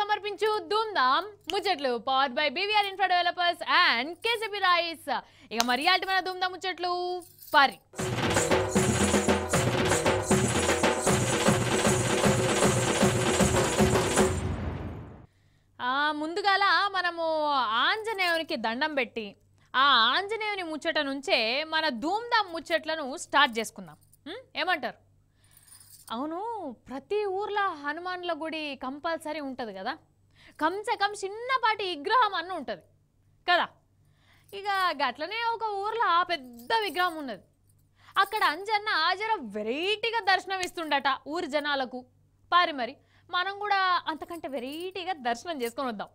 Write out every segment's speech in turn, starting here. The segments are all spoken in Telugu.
సమర్పించు ధూమ్ధామ్ ముచ్చట్లు power by BVR infra developers and KCP rice ఇక మరి మన ధూమ్ధామ్ ముచ్చట్లు పరి ముందుగాల మనము ఆంజనేయునికి దండం పెట్టి ఆ ఆంజనేయుని ముచ్చట నుంచే మన ధూమ్ధామ్ ముచ్చట్లను స్టార్ట్ చేసుకుందాం ఏమంటారు అవును ప్రతి ఊర్లో హనుమాన్ల గుడి కంపల్సరీ ఉంటుంది కదా కంసే కం చిన్నపాటి విగ్రహం అన్న ఉంటుంది కదా ఇక గట్లనే ఒక ఊర్లో ఆ పెద్ద విగ్రహం ఉన్నది అక్కడ అంజన్న ఆజర వెరైటీగా దర్శనం ఇస్తుండట ఊరి జనాలకు పారి మరి మనం కూడా అంతకంటే వెరైటీగా దర్శనం చేసుకొని వద్దాం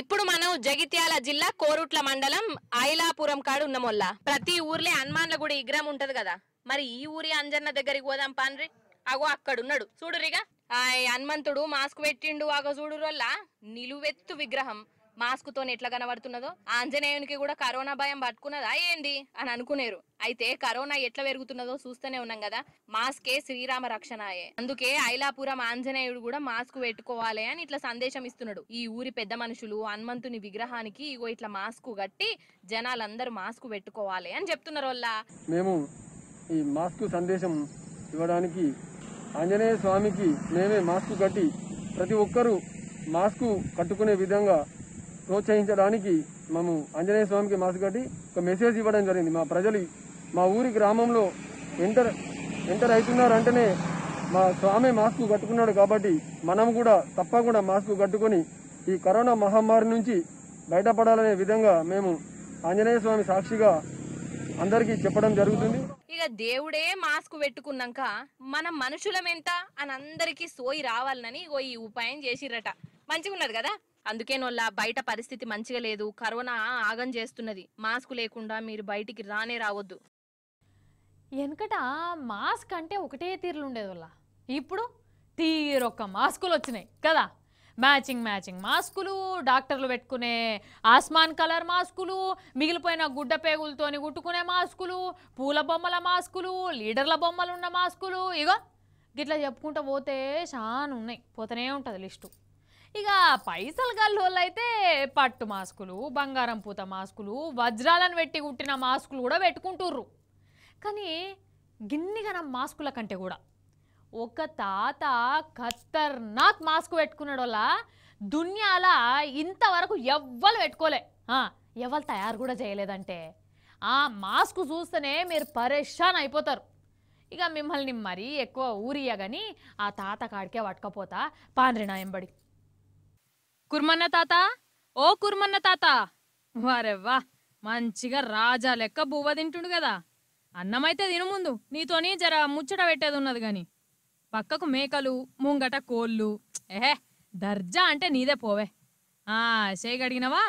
ఇప్పుడు మనం జగిత్యాల జిల్లా కోరుట్ల మండలం ఐలాపురం కాడు ఉన్నమొల్ల ప్రతి ఊర్లే హనుమాన్ల గుడి విగ్రహం ఉంటది కదా మరి ఈ ఊరి అంజన్న దగ్గరికి పోదాం పాన్రి అగో అక్కడున్నాడు చూడురిగా ఆ హనుమంతుడు మాస్క్ పెట్టిండు అగో చూడురోల్లా నిలువెత్తు విగ్రహం మాస్క్ తో ఎట్లా కనబడుతున్నదో ఆంజనేయునికి కూడా కరోనా భయం పట్టుకున్నదా ఏంది అని అనుకునేరు అయితే కరోనా ఎట్లా పెరుగుతున్నదో చూస్తూనే ఉన్నాం కదా మాస్కే శ్రీరామ రక్షణయే అందుకే ఐలాపురం ఆంజనేయుడు కూడా మాస్క్ పెట్టుకోవాలి అని ఇట్లా సందేశం ఇస్తున్నాడు ఈ ఊరి పెద్ద మనుషులు హనుమంతుని విగ్రహానికి ఇగో ఇట్లా మాస్క్ కట్టి జనాలందరూ మాస్క్ పెట్టుకోవాలి అని చెప్తున్నారు మేము ఈ మాస్కు సందేశం ఇవ్వడానికి ఆంజనేయ స్వామికి మేమే మాస్కు కట్టి ప్రతి ఒక్కరూ మాస్కు కట్టుకునే విధంగా ప్రోత్సహించడానికి మేము ఆంజనేయ స్వామికి మాస్కు కట్టి ఒక మెసేజ్ ఇవ్వడం జరిగింది మా ప్రజలు మా ఊరి గ్రామంలో ఎంటర్ ఎంటర్ అవుతున్నారంటేనే మా స్వామి మాస్కు కట్టుకున్నాడు కాబట్టి మనం కూడా తప్పకుండా మాస్కు కట్టుకొని ఈ కరోనా మహమ్మారి నుంచి బయటపడాలనే విధంగా మేము ఆంజనేయ స్వామి సాక్షిగా అందరికీ చెప్పడం జరుగుతుంది ఇక దేవుడే మాస్క్ పెట్టుకున్నాక మన మనుషులం ఎంత అని అందరికీ సోయి రావాలని ఈ ఉపాయం చేసిరట మంచిగా ఉన్నది కదా అందుకే నోళ్ళ బయట పరిస్థితి మంచిగా లేదు కరోనా ఆగం చేస్తున్నది మాస్క్ లేకుండా మీరు బయటికి రానే రావద్దు వెనకట మాస్క్ అంటే ఒకటే ఉండేది వాళ్ళ ఇప్పుడు తీరొక్క మాస్కులు వచ్చినాయి కదా మ్యాచింగ్ మ్యాచింగ్ మాస్కులు డాక్టర్లు పెట్టుకునే ఆస్మాన్ కలర్ మాస్కులు మిగిలిపోయిన గుడ్డ పేగులతోని కుట్టుకునే మాస్కులు పూల బొమ్మల మాస్కులు లీడర్ల బొమ్మలు ఉన్న మాస్కులు ఇక గిట్లా చెప్పుకుంటూ పోతే చాలా ఉన్నాయి పోతూనే ఉంటుంది లిస్టు ఇక పైసలు గల్లోళ్ళు అయితే పట్టు మాస్కులు బంగారం పూత మాస్కులు వజ్రాలను పెట్టి కుట్టిన మాస్కులు కూడా పెట్టుకుంటుర్రు కానీ గిన్నిగా నా మాస్కుల కంటే కూడా ఒక తాత ఖతర్నాక్ మాస్క్ పెట్టుకున్నాడు వాళ్ళ దున్యాల ఇంతవరకు ఎవ్వరు పెట్టుకోలే ఎవరు తయారు కూడా చేయలేదంటే ఆ మాస్క్ చూస్తేనే మీరు పరేషాన్ అయిపోతారు ఇక మిమ్మల్ని మరీ ఎక్కువ ఊరియా ఆ తాత కాడికే పట్టుకపోతా పాండ్రినా నాయంబడి కుర్మన్న తాత ఓ కుర్మన్న తాత వారెవ్వా మంచిగా రాజా లెక్క బువ్వ తింటుండు కదా అన్నమైతే తిను ముందు నీతోని జర ముచ్చట పెట్టేది ఉన్నది కానీ పక్కకు మేకలు ముంగట కోళ్ళు ఏహే దర్జా అంటే నీదే పోవే ఆ చేయగడిగినవా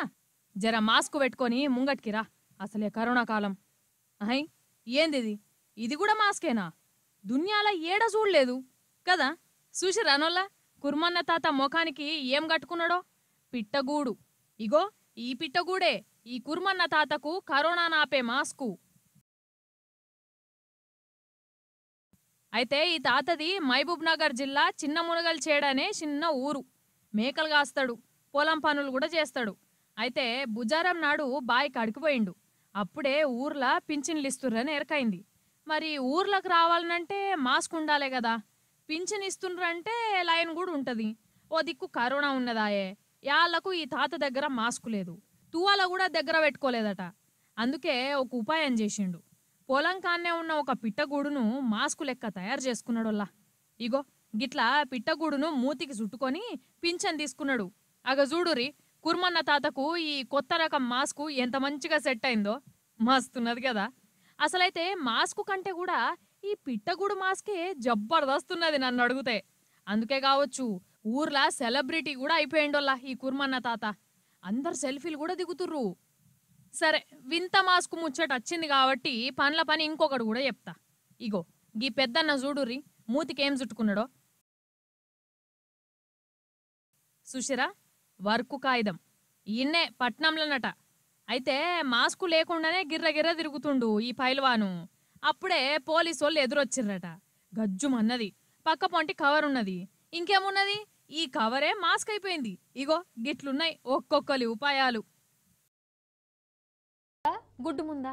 జర మాస్క్ పెట్టుకొని ముంగట్కిరా అసలే కరోనా కాలం అహయ్ ఏందిది ఇది కూడా మాస్కేనా దున్యాల ఏడ చూడలేదు కదా చూసి రానోళ్ళ కుర్మన్న తాత ముఖానికి ఏం కట్టుకున్నాడో పిట్టగూడు ఇగో ఈ పిట్టగూడే ఈ కుర్మన్న తాతకు కరోనా నాపే మాస్కు అయితే ఈ తాతది మహబూబ్ నగర్ జిల్లా చిన్న మునగల్ చేడనే చిన్న ఊరు మేకలు కాస్తాడు పొలం పనులు కూడా చేస్తాడు అయితే బుజారం నాడు బాయ్ కడికిపోయిండు అప్పుడే ఊర్లా పింఛన్లు ఇస్తుర్రని ఎరకైంది మరి ఊర్లకు రావాలనంటే మాస్క్ ఉండాలే కదా పింఛన్ ఇస్తుండ్రంటే లైన్ కూడా ఉంటుంది ఓ దిక్కు కరోనా ఉన్నదాయే యాళ్లకు ఈ తాత దగ్గర మాస్క్ లేదు తువాల కూడా దగ్గర పెట్టుకోలేదట అందుకే ఒక ఉపాయం చేసిండు పొలంకాన్నే ఉన్న ఒక పిట్టగూడును మాస్కు లెక్క తయారు చేసుకున్నాడోల్లా ఇగో గిట్లా పిట్టగూడును మూతికి చుట్టుకొని పింఛన్ తీసుకున్నాడు అగ చూడురి కుర్మన్న తాతకు ఈ కొత్త రకం మాస్కు ఎంత మంచిగా సెట్ అయిందో మస్తున్నది కదా అసలైతే మాస్కు కంటే కూడా ఈ పిట్టగూడు మాస్కే జబ్బర్దస్తున్నది నన్ను అడిగితే అందుకే కావచ్చు ఊర్లా సెలబ్రిటీ కూడా అయిపోయిండోల్లా ఈ కుర్మన్న తాత అందరు సెల్ఫీలు కూడా దిగుతుర్రు సరే వింత మాస్క్ ముచ్చట వచ్చింది కాబట్టి పనుల పని ఇంకొకటి కూడా చెప్తా ఇగో గీ పెద్దన్న మూతికి మూతికేం చుట్టుకున్నాడో సుషిరా వర్కు కాయిదం ఈయన్నే పట్నంలోనట అయితే మాస్కు లేకుండానే గిర్ర గిర్ర తిరుగుతుండు ఈ పైల్వాను అప్పుడే పోలీసు వాళ్ళు ఎదురొచ్చిర్రట గజ్జుమన్నది పక్క పొంటి కవర్ ఉన్నది ఇంకేమున్నది ఈ కవరే మాస్క్ అయిపోయింది ఇగో గిట్లున్నాయి ఒక్కొక్కలి ఉపాయాలు గుడ్డు ముందా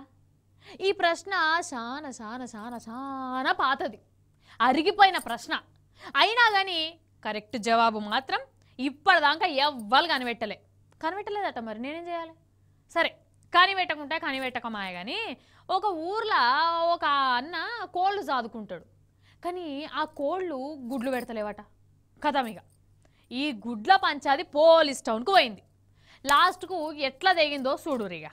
ఈ ప్రశ్న సాన సాన సాన సాన పాతది అరిగిపోయిన ప్రశ్న అయినా కానీ కరెక్ట్ జవాబు మాత్రం ఇప్పటిదాకా ఎవ్వరు కనిపెట్టలే కనిపెట్టలేదట మరి నేనేం చేయాలి సరే కనిపెట్టకుంటే కనిపెట్టకమాయ కానీ ఒక ఊర్లో ఒక అన్న కోళ్ళు సాదుకుంటాడు కానీ ఆ కోళ్ళు గుడ్లు పెడతలేవట కథమిగ ఈ గుడ్ల పంచాది పోలీస్ టౌన్కు పోయింది లాస్ట్కు ఎట్లా తెగిందో చూడురిగా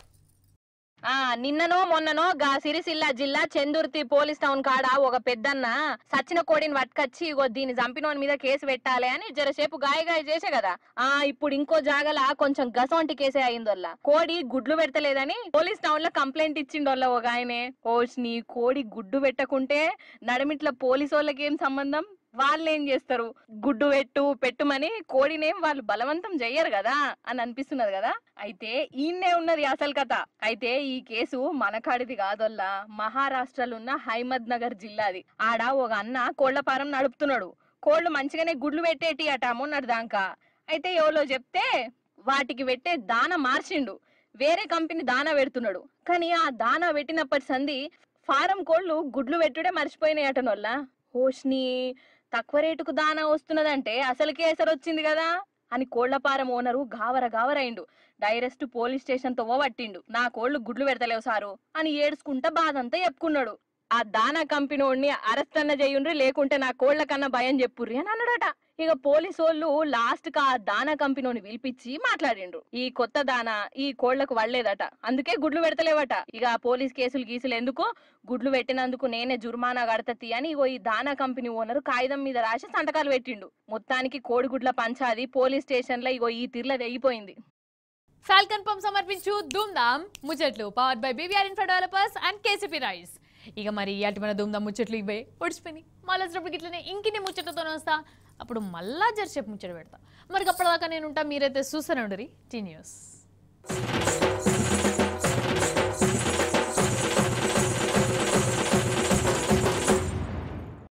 ఆ నిన్ననో మొన్ననో గా సిరిసిల్ల జిల్లా చందుర్తి పోలీస్ టౌన్ కాడ ఒక పెద్దన్న సచ్చిన కోడిని పట్టుకొచ్చి ఇగో దీన్ని చంపిన మీద కేసు పెట్టాలి అని జరసేపు గాయగాయ చేసే కదా ఆ ఇప్పుడు ఇంకో జాగల కొంచెం గసొంటి కేసే అయిందోళ్ళ కోడి గుడ్లు పెడతలేదని పోలీస్ టౌన్ లో కంప్లైంట్ ఇచ్చిండోళ్ళ ఒక ఆయనే కోచ్ నీ కోడి గుడ్డు పెట్టకుంటే నడమిట్ల పోలీసు వాళ్ళకి ఏం సంబంధం వాళ్ళు ఏం చేస్తారు గుడ్డు పెట్టు పెట్టుమని కోడినేం వాళ్ళు బలవంతం చెయ్యరు కదా అని అనిపిస్తున్నది కదా అయితే ఈయన్నే ఉన్నది అసలు కథ అయితే ఈ కేసు మనకాడిది కాదొల్లా మహారాష్ట్రలో ఉన్న హైమద్ నగర్ జిల్లాది ఆడ ఒక అన్న కోళ్లపారం నడుపుతున్నాడు కోళ్ళు మంచిగానే గుడ్లు పెట్టేటి అట అమ్మన్నాడు దాకా అయితే ఎవరో చెప్తే వాటికి పెట్టే దాన మార్చిండు వేరే కంపెనీ దాన పెడుతున్నాడు కానీ ఆ దాన పెట్టినప్పటి సంది ఫారం కోళ్ళు గుడ్లు పెట్టుడే మర్చిపోయినాయి అటనొల్ల హోష్ని తక్కువ రేటుకు దానా వస్తున్నదంటే అసలుకే వచ్చింది కదా అని కోళ్లపారం ఓనరు గావర గావరైండు డైరెస్ట్ పోలీస్ స్టేషన్ తో పట్టిండు నా కోళ్లు గుడ్లు పెడతలేవు సారు అని ఏడ్చుకుంటా బాధంతా చెప్పుకున్నాడు ఆ దానా కంపెనీ అరెస్ట్ అన్న చేయుండ్రి లేకుంటే నా కోళ్ల కన్నా భయం చెప్పుర్రి అని అన్నాడట ఇక పోలీసు వాళ్ళు లాస్ట్ కా దానా కంపెనీని పిలిపించి మాట్లాడిండ్రు ఈ కొత్త దానా ఈ కోళ్లకు వడలేదట అందుకే గుడ్లు పెడతలేవట ఇక పోలీస్ కేసులు గీసులు ఎందుకు గుడ్లు పెట్టినందుకు నేనే జుర్మానా కడతతి అని ఇగో ఈ దానా కంపెనీ ఓనర్ కాగితం మీద రాసి సంతకాలు పెట్టిండు మొత్తానికి కోడిగుడ్ల పంచాది పోలీస్ స్టేషన్ లో ఇగో ఈ తిర్ల తెగిపోయింది ఫాల్కన్ పంప్ సమర్పించు దుమ్దాం ముచ్చట్లు power by BVR infra developers and KCP rice ఇక మరి అటు మన దుమ్దాం ముచ్చట్లు ఇవే ఒడిచిపోయింది మళ్ళీ ఇట్లనే ఇంకిన్ని ముచ్చట్లతోనే వస్తా అప్పుడు మళ్ళా జర్సేపు ముచ్చట పెడతా మరి అప్పటిదాకా నేను ఉంటా మీరైతే చూసానండి టీ న్యూస్